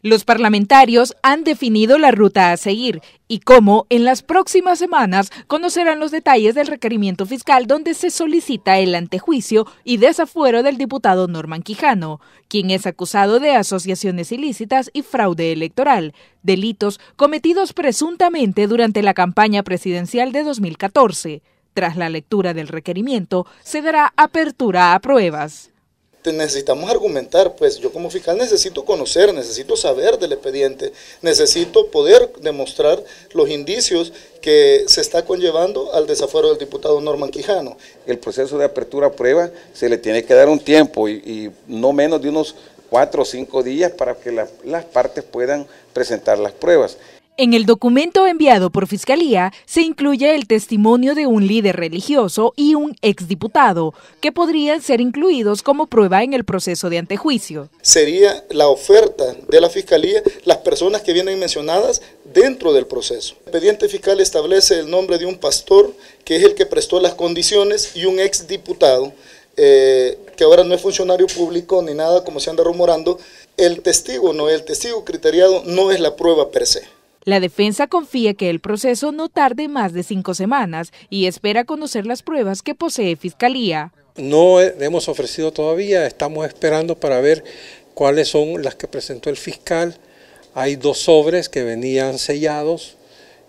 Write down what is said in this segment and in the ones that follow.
Los parlamentarios han definido la ruta a seguir y cómo en las próximas semanas conocerán los detalles del requerimiento fiscal donde se solicita el antejuicio y desafuero del diputado Norman Quijano, quien es acusado de asociaciones ilícitas y fraude electoral, delitos cometidos presuntamente durante la campaña presidencial de 2014. Tras la lectura del requerimiento, se dará apertura a pruebas necesitamos argumentar, pues yo como fiscal necesito conocer, necesito saber del expediente, necesito poder demostrar los indicios que se está conllevando al desafuero del diputado Norman Quijano. El proceso de apertura a prueba se le tiene que dar un tiempo y, no menos de unos cuatro o cinco días para que las partes puedan presentar las pruebas. En el documento enviado por Fiscalía se incluye el testimonio de un líder religioso y un exdiputado, que podrían ser incluidos como prueba en el proceso de antejuicio. Sería la oferta de la Fiscalía las personas que vienen mencionadas dentro del proceso. El expediente fiscal establece el nombre de un pastor, que es el que prestó las condiciones, y un exdiputado, eh, que ahora no es funcionario público ni nada, como se anda rumorando. El testigo, no, el testigo criteriado no es la prueba per se. La defensa confía que el proceso no tarde más de cinco semanas y espera conocer las pruebas que posee Fiscalía. No hemos ofrecido todavía, estamos esperando para ver cuáles son las que presentó el fiscal. Hay dos sobres que venían sellados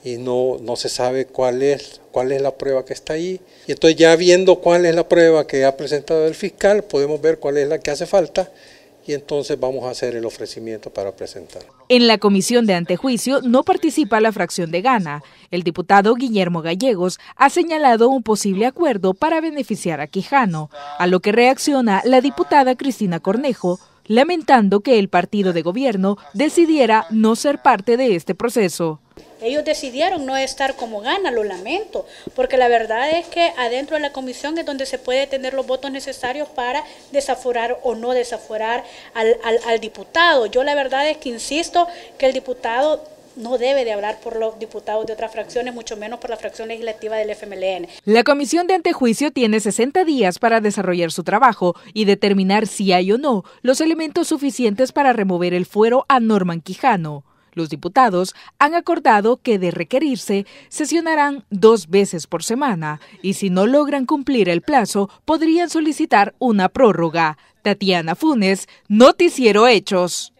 y no, no se sabe cuál es, cuál es la prueba que está ahí. Y entonces ya viendo cuál es la prueba que ha presentado el fiscal, podemos ver cuál es la que hace falta y entonces vamos a hacer el ofrecimiento para presentar. En la comisión de antejuicio no participa la fracción de Gana. El diputado Guillermo Gallegos ha señalado un posible acuerdo para beneficiar a Quijano, a lo que reacciona la diputada Cristina Cornejo, lamentando que el partido de gobierno decidiera no ser parte de este proceso. Ellos decidieron no estar como gana, lo lamento, porque la verdad es que adentro de la comisión es donde se puede tener los votos necesarios para desaforar o no desaforar al, al, al diputado. Yo la verdad es que insisto que el diputado no debe de hablar por los diputados de otras fracciones, mucho menos por la fracción legislativa del FMLN. La comisión de antejuicio tiene 60 días para desarrollar su trabajo y determinar si hay o no los elementos suficientes para remover el fuero a Norman Quijano. Los diputados han acordado que de requerirse sesionarán dos veces por semana y si no logran cumplir el plazo podrían solicitar una prórroga. Tatiana Funes, Noticiero Hechos.